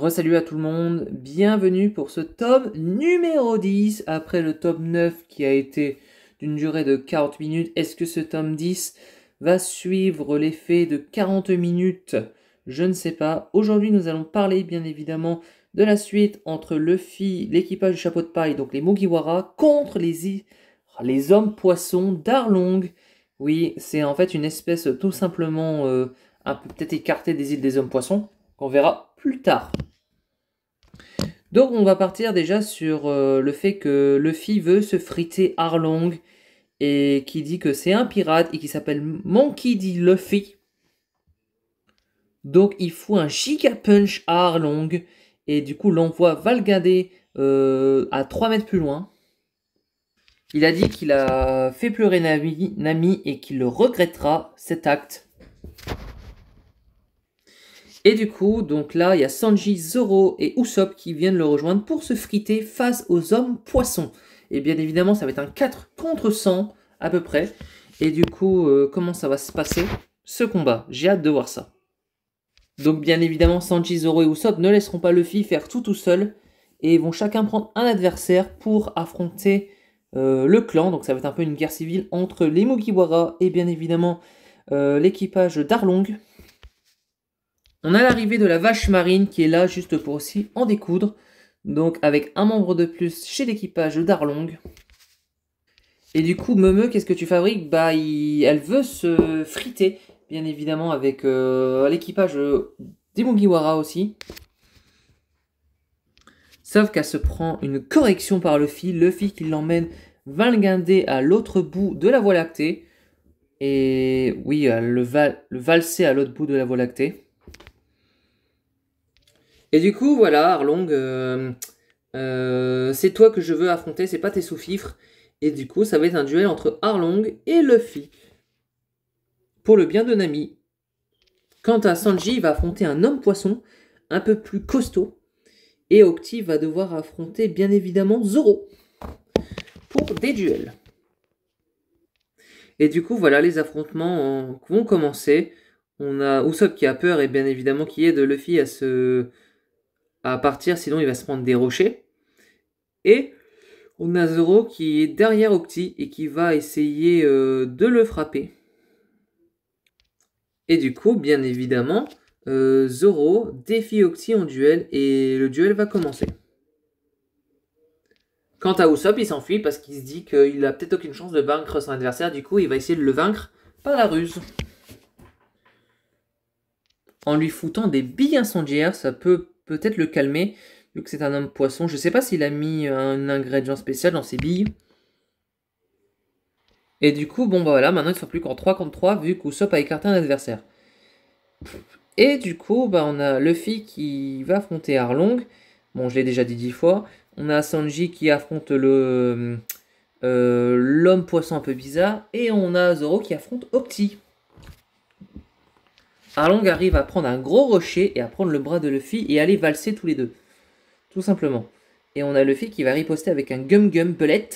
Re-salut à tout le monde, bienvenue pour ce tome numéro 10 après le tome 9 qui a été d'une durée de 40 minutes. Est-ce que ce tome 10 va suivre l'effet de 40 minutes Je ne sais pas. Aujourd'hui nous allons parler bien évidemment de la suite entre Luffy, l'équipage du chapeau de paille, donc les Mugiwara, contre les, les hommes poissons d'Arlong. Oui, c'est en fait une espèce tout simplement euh, un peu peut-être écartée des îles des hommes poissons qu'on verra plus tard. Donc on va partir déjà sur euh, le fait que Luffy veut se friter Arlong et qui dit que c'est un pirate et qui s'appelle Monkey D. Luffy. Donc il faut un giga punch à Arlong et du coup l'envoie valgader euh, à 3 mètres plus loin. Il a dit qu'il a fait pleurer Nami, Nami et qu'il le regrettera cet acte. Et du coup, donc là, il y a Sanji, Zoro et Usopp qui viennent le rejoindre pour se friter face aux hommes poissons. Et bien évidemment, ça va être un 4 contre 100 à peu près. Et du coup, euh, comment ça va se passer ce combat J'ai hâte de voir ça. Donc bien évidemment, Sanji, Zoro et Usopp ne laisseront pas Luffy faire tout tout seul et vont chacun prendre un adversaire pour affronter euh, le clan. Donc ça va être un peu une guerre civile entre les Mugiwara et bien évidemment euh, l'équipage d'Arlong. On a l'arrivée de la vache marine qui est là juste pour aussi en découdre. Donc avec un membre de plus chez l'équipage Darlong. Et du coup, Meumeu, qu'est-ce que tu fabriques Bah, elle veut se friter, bien évidemment, avec euh, l'équipage euh, des Mugiwara aussi. Sauf qu'elle se prend une correction par le fil, le fil qui l'emmène valguindé à l'autre bout de la voie lactée. Et oui, le, val... le valser à l'autre bout de la voie lactée. Et du coup, voilà, Arlong, euh, euh, c'est toi que je veux affronter, c'est pas tes sous-fifres. Et du coup, ça va être un duel entre Arlong et Luffy. Pour le bien de Nami. Quant à Sanji, il va affronter un homme poisson, un peu plus costaud. Et Octi va devoir affronter, bien évidemment, Zoro. Pour des duels. Et du coup, voilà, les affrontements vont commencer. On a Usopp qui a peur et bien évidemment qui aide Luffy à se, à partir, sinon il va se prendre des rochers. Et on a Zoro qui est derrière Octi et qui va essayer euh, de le frapper. Et du coup, bien évidemment, euh, Zoro défie Octi en duel et le duel va commencer. Quant à Usopp, il s'enfuit parce qu'il se dit qu'il a peut-être aucune chance de vaincre son adversaire, du coup il va essayer de le vaincre par la ruse. En lui foutant des billes incendiaires, ça peut peut-être le calmer, vu que c'est un homme poisson. Je ne sais pas s'il a mis un ingrédient spécial dans ses billes. Et du coup, bon bah voilà, maintenant ne sont plus qu'en 3 contre 3, vu qu'Usopp a écarté un adversaire. Et du coup, bah on a Luffy qui va affronter Arlong. Bon, je l'ai déjà dit dix fois. On a Sanji qui affronte le euh, l'homme poisson un peu bizarre. Et on a Zoro qui affronte Opti. Arlong arrive à prendre un gros rocher et à prendre le bras de Luffy et aller valser tous les deux. Tout simplement. Et on a Luffy qui va riposter avec un Gum Gum Pellet.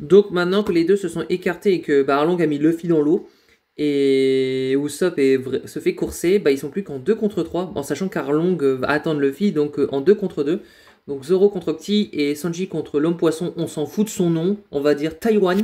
Donc maintenant que les deux se sont écartés et que Arlong a mis Luffy dans l'eau, et Usopp est... se fait courser, bah, ils sont plus qu'en 2 contre 3, en sachant qu'Arlong va attendre Luffy, donc euh, en 2 contre 2. Donc Zoro contre Petit et Sanji contre l'homme poisson, on s'en fout de son nom, on va dire Taiwan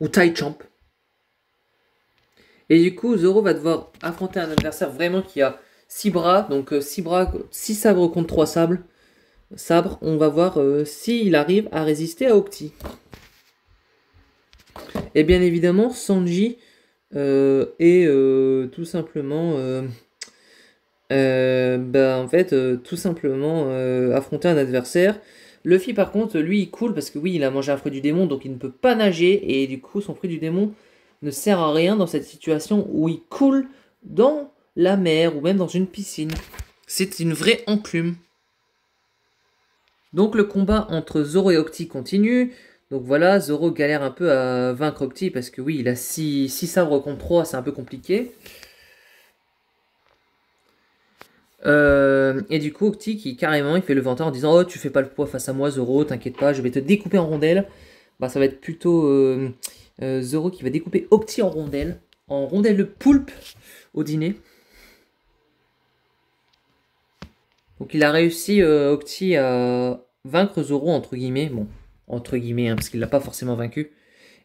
ou Tai Champ. Et du coup, Zoro va devoir affronter un adversaire vraiment qui a 6 bras, donc 6 euh, bras, six sabres contre 3 sabres. Sabres, on va voir euh, s'il arrive à résister à Octi. Et bien évidemment, Sanji euh, est tout simplement. Bah, en fait, tout simplement affronter un adversaire. Luffy, par contre, lui, il coule parce que oui, il a mangé un fruit du démon, donc il ne peut pas nager. Et du coup, son fruit du démon ne sert à rien dans cette situation où il coule dans la mer ou même dans une piscine. C'est une vraie enclume. Donc le combat entre Zoro et Octi continue. Donc voilà, Zoro galère un peu à vaincre Octi parce que oui, il a 6 sabres contre 3, c'est un peu compliqué. Euh, et du coup, Octi qui carrément il fait le venteur en disant Oh, tu fais pas le poids face à moi, Zoro, t'inquiète pas, je vais te découper en rondelles. Bah, ça va être plutôt euh, euh, Zoro qui va découper Octi en rondelles, en rondelles de poulpe au dîner. Donc il a réussi, euh, à vaincre Zoro, entre guillemets. Bon, entre guillemets, hein, parce qu'il l'a pas forcément vaincu.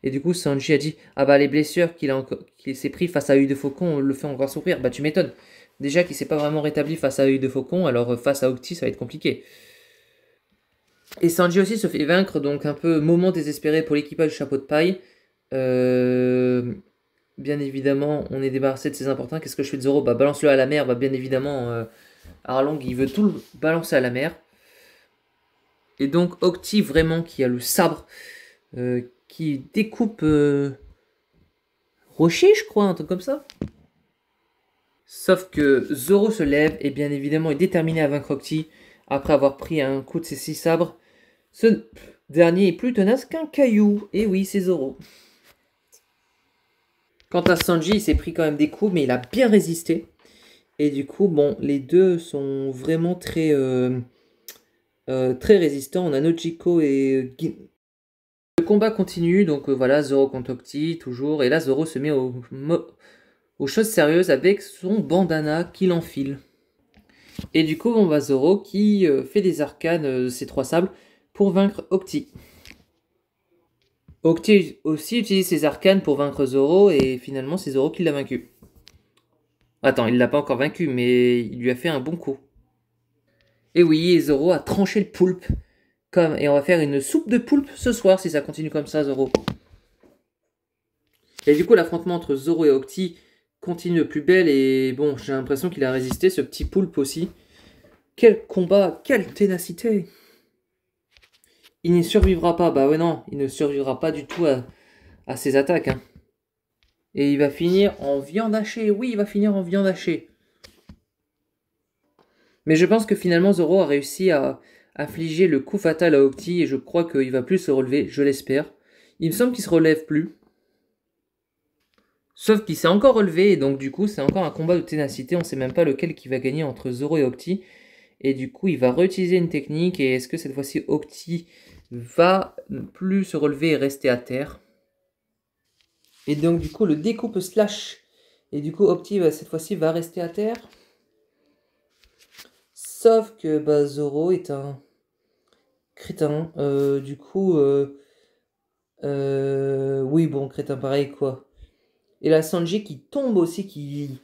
Et du coup, Sanji a dit Ah bah, les blessures qu'il s'est pris face à Œil de Faucon le fait encore sourire. Bah, tu m'étonnes. Déjà qu'il s'est pas vraiment rétabli face à Œil de Faucon, alors euh, face à Octi, ça va être compliqué. Et Sanji aussi se fait vaincre, donc un peu moment désespéré pour l'équipage chapeau de paille. Euh, bien évidemment, on est débarrassé de ces importants. Qu'est-ce que je fais de Zoro Bah balance-le à la mer. Bah bien évidemment, euh, Arlong, il veut tout le balancer à la mer. Et donc Octi vraiment qui a le sabre euh, qui découpe rocher, je crois, un truc comme ça. Sauf que Zoro se lève et bien évidemment est déterminé à vaincre Octi après avoir pris un coup de ses six sabres. Ce dernier est plus tenace qu'un caillou. Et oui, c'est Zoro. Quant à Sanji, il s'est pris quand même des coups, mais il a bien résisté. Et du coup, bon, les deux sont vraiment très, euh, euh, très résistants. On a Nojiko et Gin... Le combat continue, donc euh, voilà, Zoro contre Octi, toujours. Et là, Zoro se met au, aux choses sérieuses avec son bandana qu'il enfile. Et du coup, on va Zoro qui fait des arcanes de ses trois sables pour vaincre Octi. Octi aussi utilise ses arcanes pour vaincre Zoro et finalement c'est Zoro qui l'a vaincu. Attends, il l'a pas encore vaincu, mais il lui a fait un bon coup. Et oui, Zoro a tranché le poulpe. Comme, et on va faire une soupe de poulpe ce soir si ça continue comme ça, Zoro. Et du coup, l'affrontement entre Zoro et Octi continue plus belle. Et bon, j'ai l'impression qu'il a résisté, ce petit poulpe aussi. Quel combat, quelle ténacité! Il n'y survivra pas. Bah ouais, non, il ne survivra pas du tout à, ses attaques. Hein. Et il va finir en viande hachée. Oui, il va finir en viande hachée. Mais je pense que finalement Zoro a réussi à affliger le coup fatal à Octi et je crois qu'il va plus se relever, je l'espère. Il me semble qu'il se relève plus. Sauf qu'il s'est encore relevé et donc du coup c'est encore un combat de ténacité, on sait même pas lequel qui va gagner entre Zoro et Octi. Et du coup il va réutiliser une technique et est-ce que cette fois-ci Octi va plus se relever et rester à terre. Et donc du coup le découpe slash. Et du coup Opti bah, cette fois-ci va rester à terre. Sauf que bah, Zoro est un crétin. Euh, du coup, euh, euh, oui bon crétin pareil quoi. Et la Sanji qui tombe aussi, qui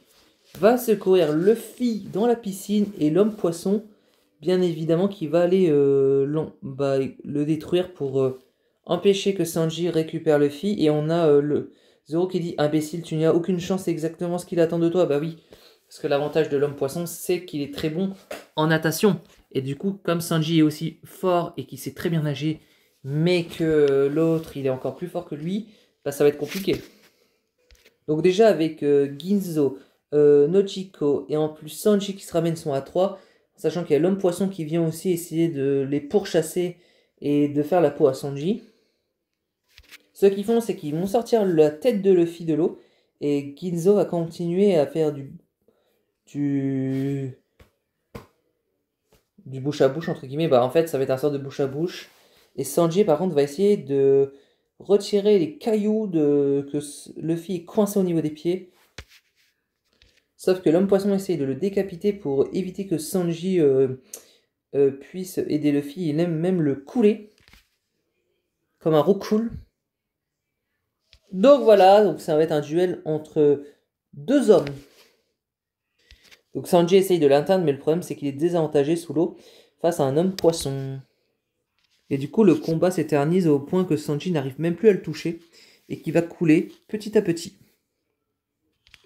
va secourir Luffy dans la piscine et l'homme poisson bien évidemment qu'il va aller euh, bah, le détruire pour euh, empêcher que Sanji récupère le fil. et on a euh, le Zoro qui dit imbécile tu n'as aucune chance c'est exactement ce qu'il attend de toi bah oui parce que l'avantage de l'homme poisson c'est qu'il est très bon en natation et du coup comme Sanji est aussi fort et qu'il sait très bien nager mais que l'autre il est encore plus fort que lui bah ça va être compliqué donc déjà avec Ginzo Nochiko et en plus Sanji qui se ramène sont à 3 sachant qu'il y a l'homme poisson qui vient aussi essayer de les pourchasser et de faire la peau à Sanji. Ce qu'ils font, c'est qu'ils vont sortir la tête de Luffy de l'eau et Ginzo va continuer à faire du. du. du bouche à bouche, entre guillemets. Bah, en fait, ça va être un sort de bouche à bouche. Et Sanji, par contre, va essayer de retirer les cailloux de, que Luffy est coincé au niveau des pieds Sauf que l'homme poisson essaye de le décapiter pour éviter que Sanji euh, euh, puisse aider Luffy. Il aime même le couler. Comme un cool. Donc voilà, donc ça va être un duel entre deux hommes. Donc Sanji essaye de l'atteindre, mais le problème c'est qu'il est désavantagé sous l'eau face à un homme poisson. Et du coup, le combat s'éternise au point que Sanji n'arrive même plus à le toucher et qui va couler petit à petit.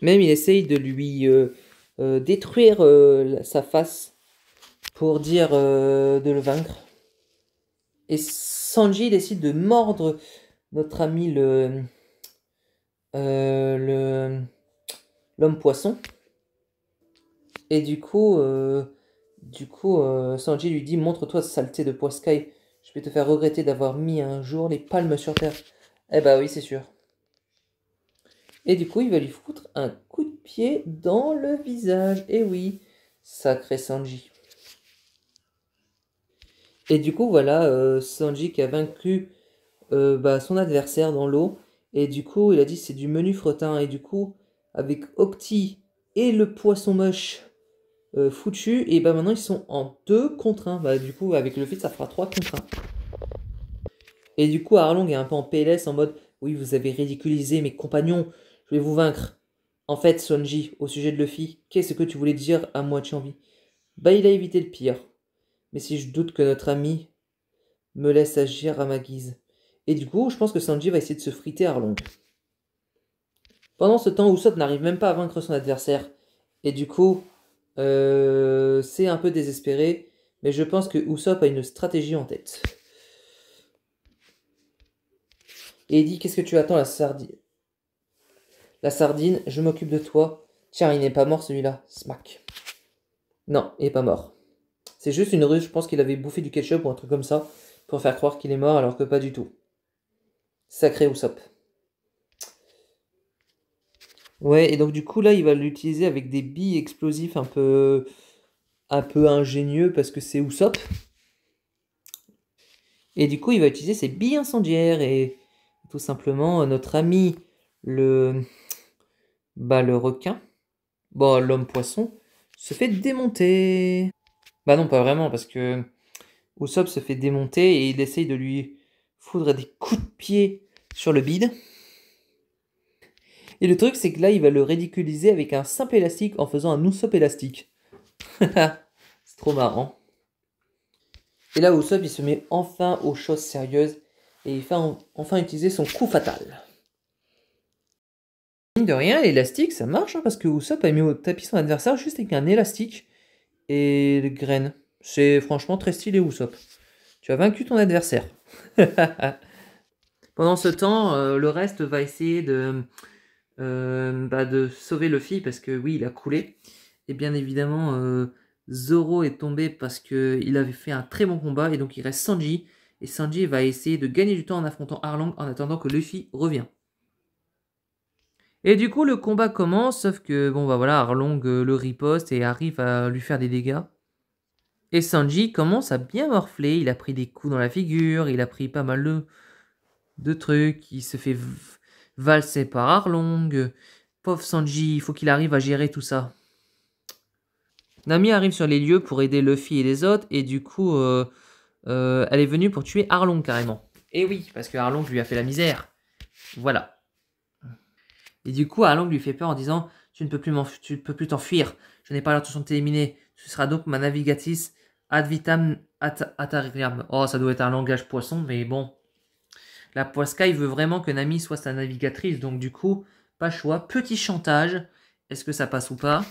Même il essaye de lui euh, euh, détruire euh, sa face pour dire de le vaincre. Et Sanji décide de mordre notre ami le le l'homme poisson. Et du coup, du coup Sanji lui dit Montre-toi, saleté de poiscaille, je vais te faire regretter d'avoir mis un jour les palmes sur terre. Eh bah oui, c'est sûr. Et du coup, il va lui foutre un coup de pied dans le visage. Et oui, sacré Sanji. Et du coup, voilà, euh, Sanji qui a vaincu euh, bah, son adversaire dans l'eau. Et du coup, il a dit c'est du menu fretin. Et du coup, avec Octi et le poisson moche euh, foutu, et bah maintenant ils sont en 2 contre 1. Bah, du coup, avec le fit, ça fera 3 contre 1. Et du coup, Arlong est un peu en PLS en mode Oui, vous avez ridiculisé mes compagnons, je vais vous vaincre. En fait, Sonji, au sujet de Luffy, qu'est-ce que tu voulais dire à moitié envie Bah, il a évité le pire. Mais si je doute que notre ami me laisse agir à ma guise. Et du coup, je pense que Sanji va essayer de se friter à Arlong. Pendant ce temps, Usopp n'arrive même pas à vaincre son adversaire. Et du coup, euh, c'est un peu désespéré. Mais je pense que Usopp a une stratégie en tête. Et dit Qu'est-ce que tu attends, la sardine la sardine, je m'occupe de toi. Tiens, il n'est pas mort celui-là. Smack. Non, il n'est pas mort. C'est juste une ruse, je pense qu'il avait bouffé du ketchup ou un truc comme ça pour faire croire qu'il est mort alors que pas du tout. Sacré Usopp. Ouais, et donc du coup là, il va l'utiliser avec des billes explosives un peu un peu ingénieux parce que c'est Usopp. Et du coup, il va utiliser ses billes incendiaires et tout simplement euh, notre ami le bah le requin, bon l'homme poisson, se fait démonter. Bah non, pas vraiment, parce que Oussop se fait démonter et il essaye de lui foudre des coups de pied sur le bide. Et le truc, c'est que là, il va le ridiculiser avec un simple élastique en faisant un Usopp élastique. c'est trop marrant. Et là, Ousop il se met enfin aux choses sérieuses et il fait enfin utiliser son coup fatal de rien, l'élastique, ça marche, hein, parce que Usopp a mis au tapis son adversaire juste avec un élastique et des graines. C'est franchement très stylé, Usopp. Tu as vaincu ton adversaire. Pendant ce temps, euh, le reste va essayer de, euh, bah, de sauver Luffy, parce que oui, il a coulé. Et bien évidemment, euh, Zoro est tombé parce qu'il avait fait un très bon combat, et donc il reste Sanji. Et Sanji va essayer de gagner du temps en affrontant Arlong en attendant que Luffy revienne. Et du coup, le combat commence, sauf que, bon, bah voilà, Arlong euh, le riposte et arrive à lui faire des dégâts. Et Sanji commence à bien morfler, il a pris des coups dans la figure, il a pris pas mal de, trucs, il se fait valser par Arlong. Pauvre Sanji, il faut qu'il arrive à gérer tout ça. Nami arrive sur les lieux pour aider Luffy et les autres, et du coup, euh, euh, elle est venue pour tuer Arlong carrément. Et eh oui, parce que Arlong lui a fait la misère. Voilà. Et du coup, Arlong lui fait peur en disant Tu ne peux plus, tu peux plus t'enfuir. Je n'ai pas l'intention de t'éliminer. Ce sera donc ma navigatrice. ad vitam at Oh, ça doit être un langage poisson, mais bon. La Poiscaille veut vraiment que Nami soit sa navigatrice, donc du coup, pas choix. Petit chantage. Est-ce que ça passe ou pas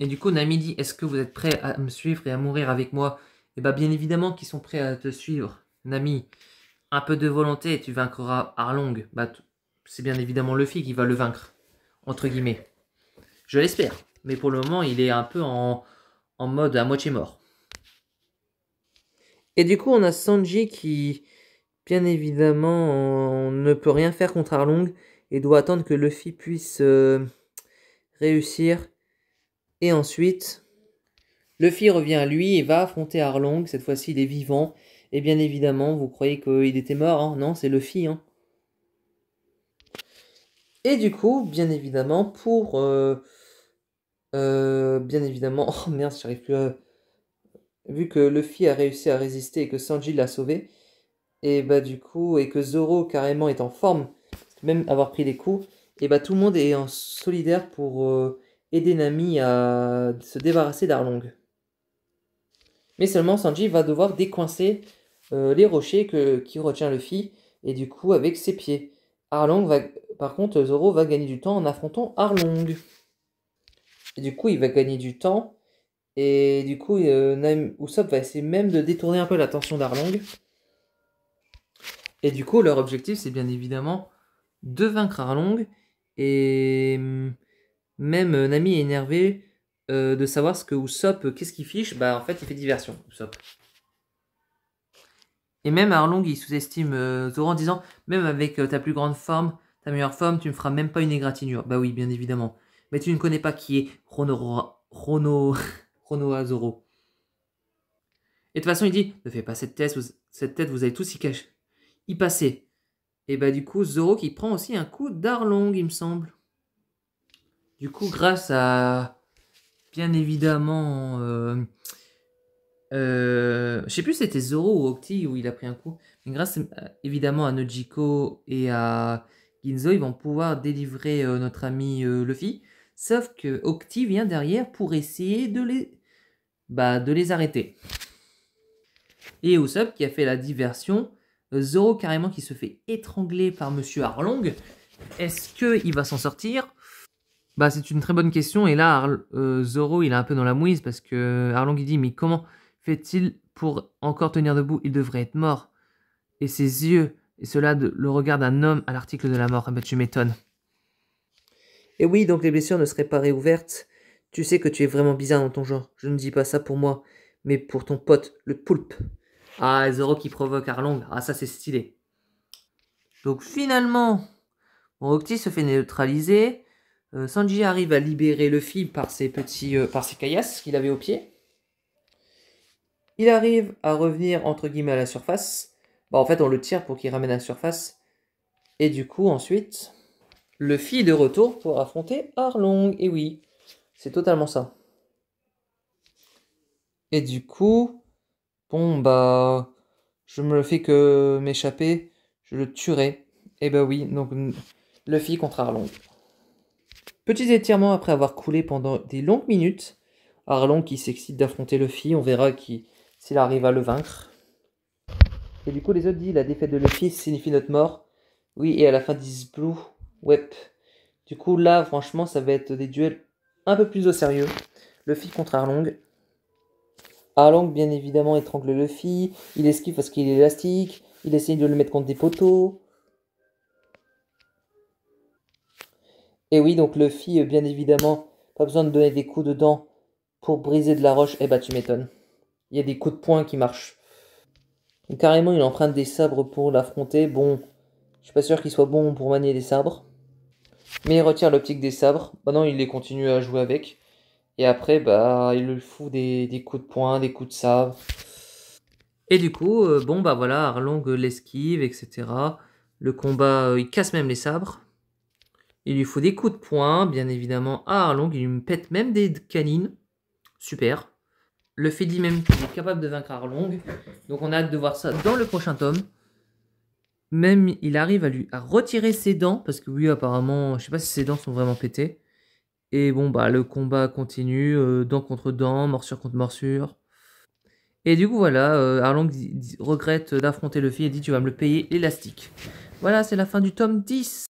Et du coup, Nami dit Est-ce que vous êtes prêts à me suivre et à mourir avec moi Eh bah, bien, bien évidemment qu'ils sont prêts à te suivre, Nami. Un peu de volonté et tu vaincras Arlong. Bah, c'est bien évidemment Luffy qui va le vaincre, entre guillemets. Je l'espère, mais pour le moment, il est un peu en, en mode à moitié mort. Et du coup, on a Sanji qui, bien évidemment, ne peut rien faire contre Arlong et doit attendre que Luffy puisse euh, réussir. Et ensuite, Luffy revient à lui et va affronter Arlong. Cette fois-ci, il est vivant. Et bien évidemment, vous croyez qu'il était mort, hein Non, c'est Luffy, hein et du coup, bien évidemment, pour. Euh, euh, bien évidemment. Oh merde, j'arrive plus à. Vu que Luffy a réussi à résister et que Sanji l'a sauvé, et bah du coup, et que Zoro carrément est en forme, même avoir pris des coups, et bah tout le monde est en solidaire pour euh, aider Nami à se débarrasser d'Arlong. Mais seulement Sanji va devoir décoincer les rochers qui retient Luffy, et du coup avec ses pieds. Arlong va par contre, Zoro va gagner du temps en affrontant Arlong. du coup, il va gagner du temps. Et du coup, euh, Usopp va essayer même de détourner un peu l'attention d'Arlong. Et du coup, leur objectif, c'est bien évidemment de vaincre Arlong. Et hum, même euh, Nami est énervé euh, de savoir ce que Usopp, qu'est-ce qu'il fiche. Bah, en fait, il fait diversion, Usopp. Et même Arlong, il sous-estime Zoro en disant, même avec ta plus grande forme, ta meilleure femme, tu me feras même pas une égratignure. Bah oui, bien évidemment. Mais tu ne connais pas qui est Rono... Rono... Rono Zoro. Et de toute façon, il dit, ne fais pas cette tête, cette tête, vous allez tous y, cacher, y passer. Et bah du coup, Zoro qui prend aussi un coup d'Arlong, il me semble. Du coup, grâce à... Bien évidemment... Euh... Euh, je sais plus si c'était Zoro ou Octi où il a pris un coup. Mais grâce euh, évidemment à Nojiko et à Ginzo, ils vont pouvoir délivrer euh, notre ami euh, Luffy. Sauf que Octi vient derrière pour essayer de les, bah, de les arrêter. Et Usopp qui a fait la diversion. Euh, Zoro carrément qui se fait étrangler par Monsieur Arlong. Est-ce qu'il va s'en sortir Bah c'est une très bonne question. Et là, Zoro il est un peu dans la mouise parce que Arlong il dit mais comment fait-il pour encore tenir debout Il devrait être mort. Et ses yeux et cela le regard d'un homme à l'article de la mort. Ah tu m'étonnes. Et oui, donc les blessures ne seraient pas réouvertes. Tu sais que tu es vraiment bizarre dans ton genre. Je ne dis pas ça pour moi, mais pour ton pote, le poulpe. Ah, Zoro qui provoque Arlong. Ah, ça c'est stylé. Donc finalement, mon se fait neutraliser. Euh, Sanji arrive à libérer le fil par ses petits, euh, par ses caillasses qu'il avait au pied. Il arrive à revenir entre guillemets à la surface bah, en fait, on le tire pour qu'il ramène à la surface. Et du coup, ensuite, le est de retour pour affronter Arlong. Et oui, c'est totalement ça. Et du coup, bon bah, je me le fais que m'échapper, je le tuerai. Et bah oui, donc Luffy contre Arlong. Petit étirement après avoir coulé pendant des longues minutes. Arlong qui s'excite d'affronter Luffy, on verra qui, s'il arrive à le vaincre. Et du coup, les autres disent la défaite de Luffy signifie notre mort. Oui, et à la fin disent Blue, Wep. Du coup, là, franchement, ça va être des duels un peu plus au sérieux. Luffy contre Arlong. Arlong, bien évidemment, étrangle Luffy. Il esquive parce qu'il est élastique. Il essaye de le mettre contre des poteaux. Et oui, donc Luffy, euh, bien évidemment, pas besoin de donner des coups de dedans pour briser de la roche. Eh bah, ben, tu m'étonnes. Il y a des coups de poing qui marchent carrément, il emprunte des sabres pour l'affronter. Bon, je suis pas sûr qu'il soit bon pour manier des sabres. Mais il retire l'optique des sabres. Maintenant, il les continue à jouer avec. Et après, bah, il lui fout des, coups de poing, des coups de sabre. Et du coup, euh, bon, bah voilà, Arlong l'esquive, etc. Le combat, euh, il casse même les sabres. Il lui faut des coups de poing, bien évidemment, à Arlong. Il lui pète même des canines. Super le fait dit même qu'il est capable de vaincre Arlong. Donc on a hâte de voir ça dans le prochain tome. Même il arrive à lui à retirer ses dents, parce que oui apparemment, je sais pas si ses dents sont vraiment pétées. Et bon bah le combat continue, euh, dent contre dent, morsure contre morsure. Et du coup voilà, euh, Arlong regrette d'affronter le Luffy et dit tu vas me le payer élastique. Voilà, c'est la fin du tome 10.